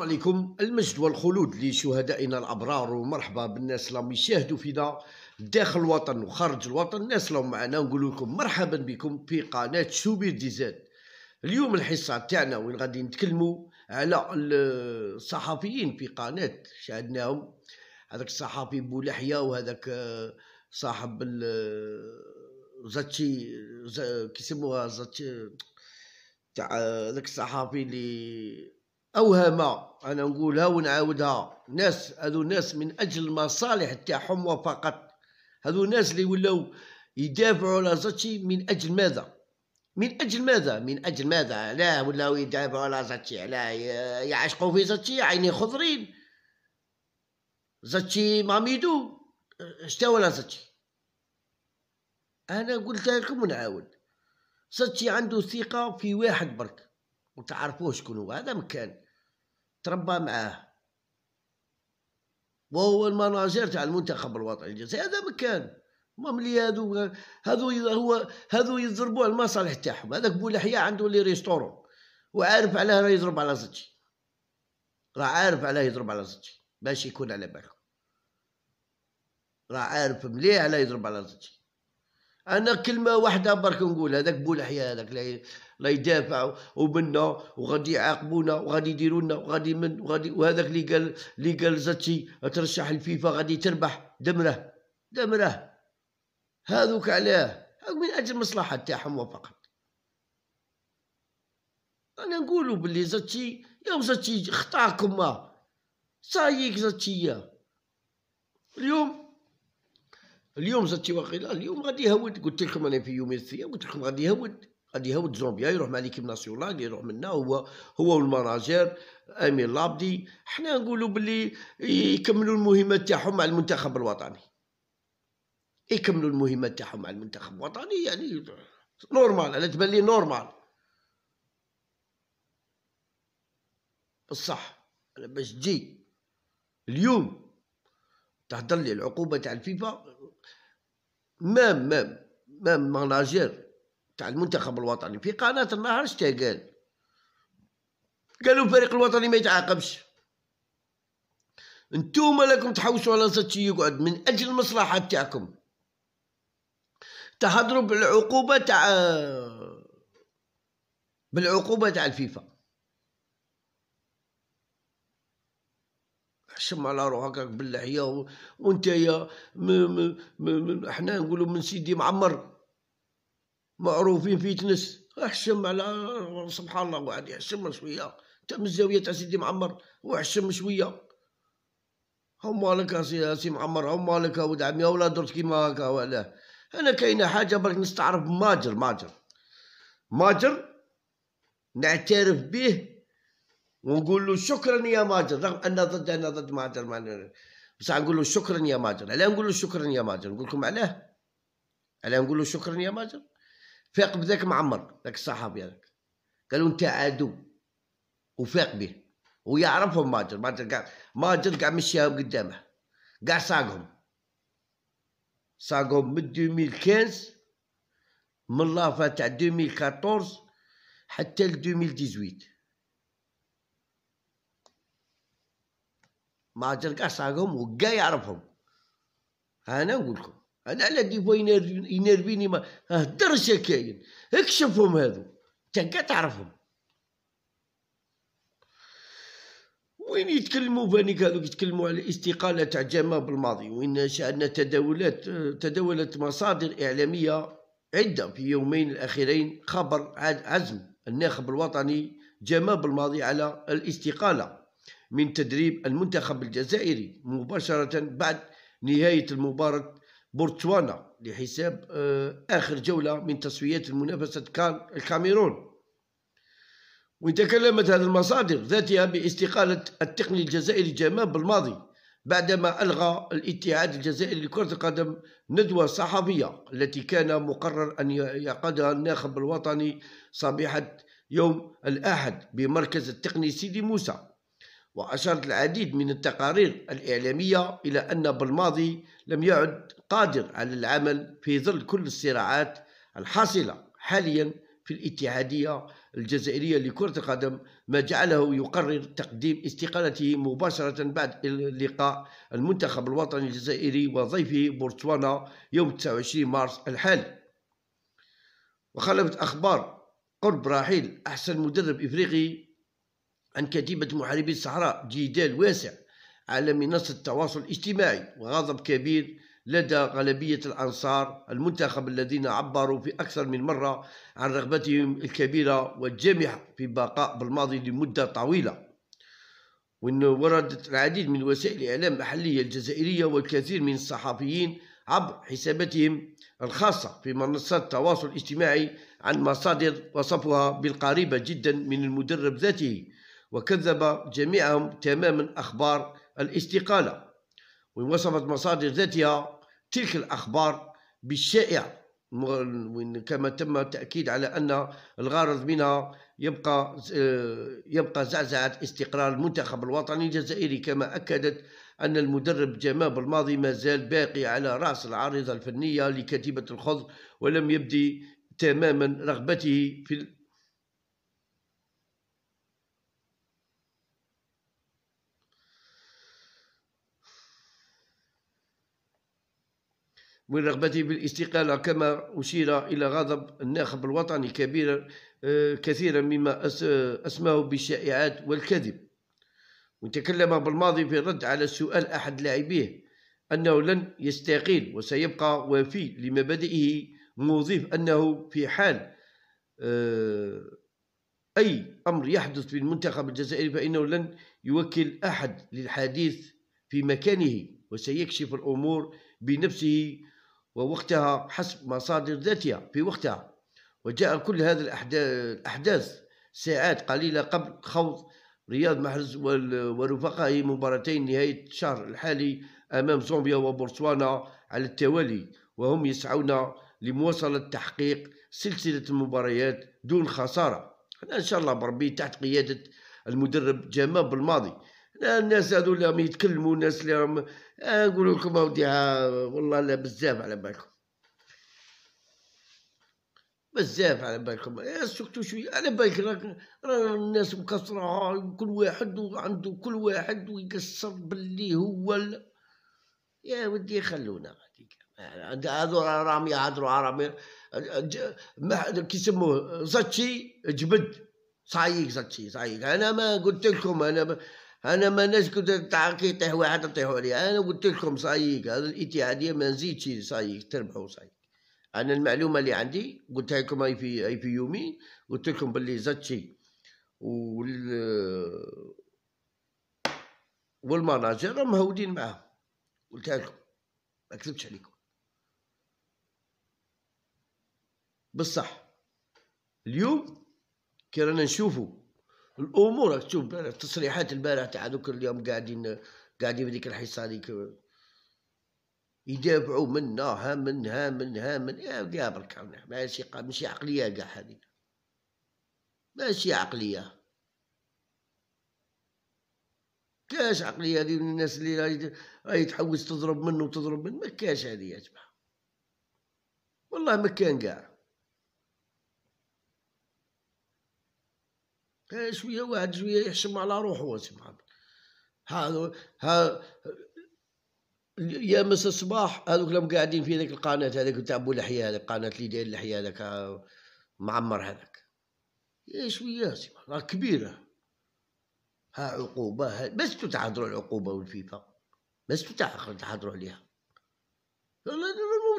السلام عليكم المجد والخلود لشهدائنا الابرار ومرحبا بالناس اللي راهم يشاهدوا فينا داخل الوطن وخارج الوطن الناس اللي معنا نقول لكم مرحبا بكم في قناه شوبير ديزاد اليوم الحصه تاعنا وين غادي نتكلموا على الصحفيين في قناه شاهدناهم هذاك الصحفي بولحيه وهذاك آه، صاحب آه، زاتشي كيسموها زاتشي تاع آه، هذاك الصحفي اللي اوهم انا نقولها ونعاودها ناس هذو ناس من اجل المصالح تاعهم وفقط هذو ناس اللي ولاو يدافعوا على زاتشي من اجل ماذا من اجل ماذا من اجل ماذا لا ولاو يدافعوا على زاتشي لا يعشقوا في زاتشي عيني خضرين زاتشي ماميدو شتاو على زاتشي انا قلت لكم ونعاود زاتشي عنده ثقه في واحد برك وتعرفوه شكون هو هذا مكان تربى معاه وهو المناجر تاع المنتخب الوطني الجزائري هذا مكان ما ملي هادو هادو هو هادو يضربوا على المصالح تاعهم هذاك بولحية عنده لي ريستورون وعارف علاه راه يضرب على زتي راه عارف علاه يضرب على زتي باش يكون على بالكم راه عارف مليح علاه يضرب على زتي انا كلمه واحده برك نقول هذاك بولحية هذاك لا يدافعوا ومنا وغادي يعاقبونا وغادي يديروا لنا وغادي من وغادي وهذاك اللي قال اللي قال زاتشي ترشح الفيفا غادي تربح دمره دمره هذوك علاه من اجل المصلحه تاعهم فقط انا نقولوا باللي زاتشي يا زاتشي خطاكم ما صايك زاتشي اليوم اليوم زاتشي واقيلا اليوم غادي يهود قلت لكم انا في يوم الثيا قلت لكم غادي يهود غادي يهود زومبيا يروح مع ليكيب ناسيونال يروح منا هو هو والمناجير امير لابدي حنا نقولوا باللي يكملوا المهمه تاعهم مع المنتخب الوطني يكملوا المهمه تاعهم مع المنتخب الوطني يعني نورمال على تبان لي نورمال بصح انا باش تجي اليوم تهضر لي العقوبه تاع الفيفا مام مام مام مناجير تاع المنتخب الوطني في قناه النهار شتا قال قالوا الفريق الوطني ما يتعاقبش انتوما لكم تحوسوا على شي يقعد من اجل المصلحه تاعكم تهضروا بالعقوبه تاع بالعقوبه تاع الفيفا حشم على روحك هكاك باللحيه وانت يا م... م... م... احنا نقولوا من سيدي معمر معروفين في تنس احشم على سبحان الله واحد يحشم شويه تا من الزاويه تاع سيدي معمر وحشم شويه مالك يا سي معمر مالك يا ولد عمي ولا درت كيما هكا ولا انا كاينه حاجه برك نستعرف ماجر ماجر ماجر نعترف به ونقول له شكرا يا ماجر رغم ان ضد انا ضد ماجر ما بصح نقول له شكرا يا ماجر علاه نقول له شكرا يا ماجر نقول لكم علاه علاه نقول له شكرا يا ماجر فاق بذاك معمر ذاك الصحابي هذاك قالوا انت عدو وفاق به ويعرفهم ماجر ماجر قاع ماجر قاع مشاهم قدامه قاع ساقهم ساقهم من 2015 من لافا تاع 2014 حتى ل 2018 ماجر قاع ساقهم وقاع يعرفهم انا نقول لكم انا على دي فوا ينرفيني ما الدرجه آه، كاين اكشفهم هادو انت كاع تعرفهم وين يتكلموا بانيك هذوك يتكلموا على الاستقاله تاع جمال بالماضي وين شاهدنا تداولات تداولت مصادر اعلاميه عده في يومين الاخيرين خبر عزم الناخب الوطني جمال بالماضي على الاستقاله من تدريب المنتخب الجزائري مباشره بعد نهايه المباراه بورتسوانا لحساب آه، آخر جولة من تصفيات المنافسة كان الكاميرون وتكلمت هذه المصادر ذاتها باستقالة التقني الجزائري جمال بالماضي بعدما ألغى الاتحاد الجزائري لكرة القدم ندوة صحفية التي كان مقرر أن يعقدها الناخب الوطني صبيحة يوم الأحد بمركز التقني سيدي موسى وأشارت العديد من التقارير الإعلامية إلى أن بالماضي لم يعد قادر على العمل في ظل كل الصراعات الحاصلة حاليا في الاتحادية الجزائرية لكرة القدم ما جعله يقرر تقديم استقالته مباشرة بعد لقاء المنتخب الوطني الجزائري وضيفه بورتوانا يوم 29 مارس الحالي وخلفت أخبار قرب رحيل أحسن مدرب إفريقي عن كتيبة محاربي الصحراء جدال واسع على منصة التواصل الاجتماعي وغضب كبير لدى غالبية الأنصار المنتخب الذين عبروا في أكثر من مرة عن رغبتهم الكبيرة والجامحة في بقاء بالماضي لمدة طويلة وأن وردت العديد من وسائل الإعلام المحلية الجزائرية والكثير من الصحفيين عبر حساباتهم الخاصة في منصات التواصل الاجتماعي عن مصادر وصفها بالقريبة جدا من المدرب ذاته وكذب جميعهم تماما أخبار الاستقالة ووصفت مصادر ذاتها تلك الأخبار بالشائعة كما تم التأكيد على أن الغرض منها يبقى آه، يبقى زعزعة استقرار المنتخب الوطني الجزائري كما أكدت أن المدرب جماب الماضي ما زال باقي على رأس العارضة الفنية لكتيبة الخضر ولم يبدي تماما رغبته في من رغبته بالاستقالة كما أشير إلى غضب الناخب الوطني كبيرا آه، كثيرا مما أسماه بالشائعات والكذب وتكلم بالماضي في الرد على السؤال أحد لاعبيه أنه لن يستقيل وسيبقى وفي لمبادئه موظف أنه في حال آه، أي أمر يحدث في المنتخب الجزائري فإنه لن يوكل أحد للحديث في مكانه وسيكشف الأمور بنفسه ووقتها حسب مصادر ذاتية في وقتها وجاء كل هذا الأحداث ساعات قليلة قبل خوض رياض محرز ورفقائه مباراتين نهاية الشهر الحالي أمام زومبيا وبورسوانا على التوالي وهم يسعون لمواصلة تحقيق سلسلة المباريات دون خسارة إن شاء الله بربي تحت قيادة المدرب جمال بالماضي الناس هذو اللي راهم يتكلموا الناس اللي راهم نقول آه، لكم اودي آه، والله لا بزاف على بالكم بزاف على بالكم آه، سكتوا شويه على بالك راك الناس مكسره كل واحد وعنده كل واحد ويقصر باللي هو يا ودي خلونا غادي هذو راهم يهضروا عربي كي يسموه زاتشي جبد صايق زاتشي صايق انا ما قلت لكم انا انا ما نسكت تعاقي يطيح واحد يطيحوا عليا انا قلت لكم صايق هذا الاتحاديه ما نزيدش صايق تربحوا صايق انا المعلومه اللي عندي قلتها لكم اي في اي في يومي قلت لكم باللي زاتشي وال والمناجر راهم مهودين معاهم قلتها لكم ما كذبتش عليكم بصح اليوم كي رانا نشوفوا الامور تشوف التصريحات البارح تاع هذوك اليوم قاعدين قاعدين في الحصه هذيك يدافعوا منا ها من ها من ها من يا ديابلك ماشي ماشي عقليه كاع هذه ماشي عقليه كاش عقليه هذه من الناس اللي راهي راهي تحوس تضرب منه وتضرب منه ما كاش هذه يا جماعه والله ما كان قاع شويه واحد شويه يحشم على سي سبحان الله ها يا مس الصباح هذوك لهم قاعدين في ذاك القناه هذاك تاع بو لحيه هذاك القناه اللي داير لحيه هذاك آه، معمر هذاك يا شويه سبحان الله كبيره ها عقوبه ها بس تتحضروا العقوبه والفيفا بس تتحضروا عليها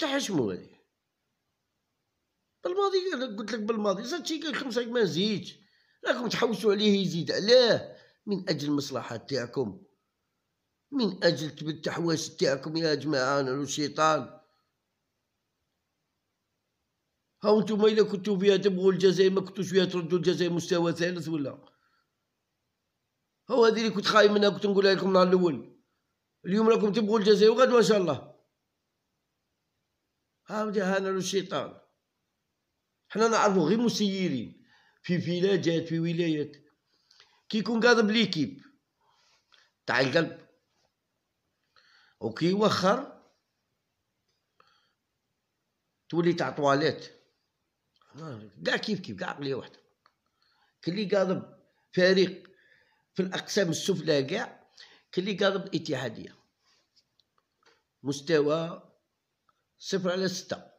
تحشموا هذه بالماضي قلت لك بالماضي زاد شي خمسة ما زيدش راكم تحوسوا عليه يزيد علاه من اجل المصلحه تاعكم من اجل التحواس تاعكم يا جماعه انا الشيطان هاو نتوما الا كنتو فيها تبغوا الجزائر ما كنتوش فيها تردوا الجزائر مستوى ثالث ولا هو هذه اللي كنت خايف منها كنت نقولها لكم النهار الاول اليوم راكم تبغوا الجزائر وغدوه ان شاء الله هاو جاهنا الشيطان حنا نعرفو غير مسيرين في فيلاجات في ولايات كي يكون قاضب ليكيب تاع القلب وكي يوخر تولي تاع طواليت كاع كيف كيف كاع عقليه واحده كلي قاضب فريق في الاقسام السفلى كاع كلي قاضب اتحاديه مستوى صفر على سته